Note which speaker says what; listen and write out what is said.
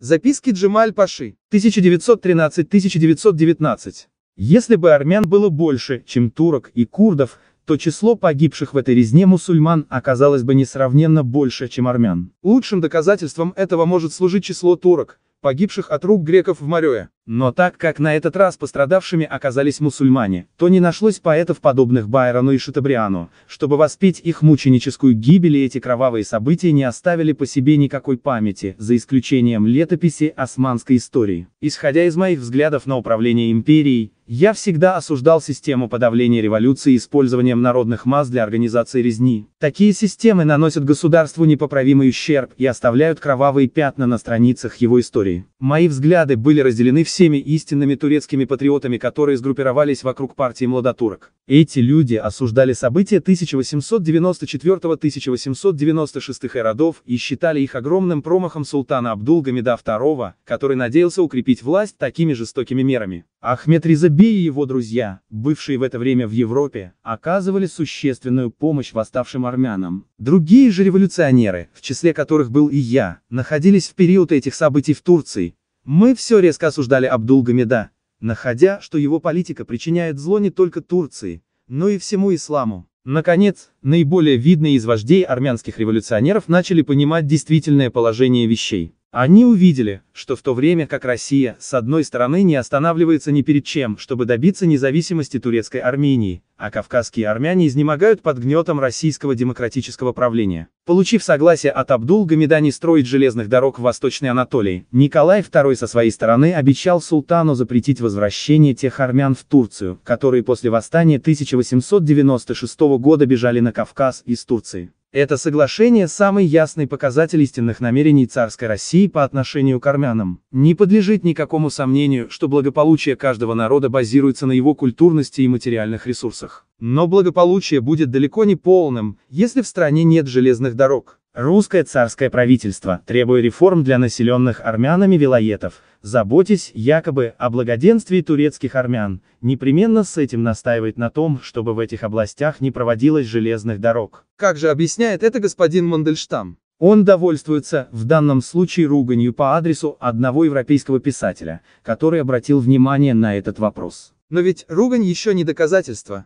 Speaker 1: Записки Джемаль Паши, 1913-1919. Если бы армян было больше, чем турок и курдов, то число погибших в этой резне мусульман оказалось бы несравненно больше, чем армян. Лучшим доказательством этого может служить число турок, погибших от рук греков в Марёе. Но так как на этот раз пострадавшими оказались мусульмане, то не нашлось поэтов подобных Байрону и Шитабриану, чтобы воспеть их мученическую гибель и эти кровавые события не оставили по себе никакой памяти, за исключением летописи османской истории. Исходя из моих взглядов на управление империей, я всегда осуждал систему подавления революции использованием народных масс для организации резни. Такие системы наносят государству непоправимый ущерб и оставляют кровавые пятна на страницах его истории. Мои взгляды были разделены в всеми истинными турецкими патриотами, которые сгруппировались вокруг партии младотурок. Эти люди осуждали события 1894-1896 родов и считали их огромным промахом султана Абдулгамида II, который надеялся укрепить власть такими жестокими мерами. Ахмед Ризаби и его друзья, бывшие в это время в Европе, оказывали существенную помощь восставшим армянам. Другие же революционеры, в числе которых был и я, находились в период этих событий в Турции, мы все резко осуждали Абдулгамеда, находя, что его политика причиняет зло не только Турции, но и всему исламу. Наконец, наиболее видные из вождей армянских революционеров начали понимать действительное положение вещей. Они увидели, что в то время как Россия, с одной стороны, не останавливается ни перед чем, чтобы добиться независимости турецкой Армении, а кавказские армяне изнемогают под гнетом российского демократического правления. Получив согласие от Абдул Гамедани строить железных дорог в Восточной Анатолии, Николай II со своей стороны обещал султану запретить возвращение тех армян в Турцию, которые после восстания 1896 года бежали на Кавказ из Турции. Это соглашение – самый ясный показатель истинных намерений царской России по отношению к армянам. Не подлежит никакому сомнению, что благополучие каждого народа базируется на его культурности и материальных ресурсах. Но благополучие будет далеко не полным, если в стране нет железных дорог. Русское царское правительство, требуя реформ для населенных армянами вилоетов, заботясь, якобы, о благоденствии турецких армян, непременно с этим настаивает на том, чтобы в этих областях не проводилось железных дорог. Как же объясняет это господин Мандельштам? Он довольствуется, в данном случае руганью по адресу одного европейского писателя, который обратил внимание на этот вопрос. Но ведь ругань еще не доказательство.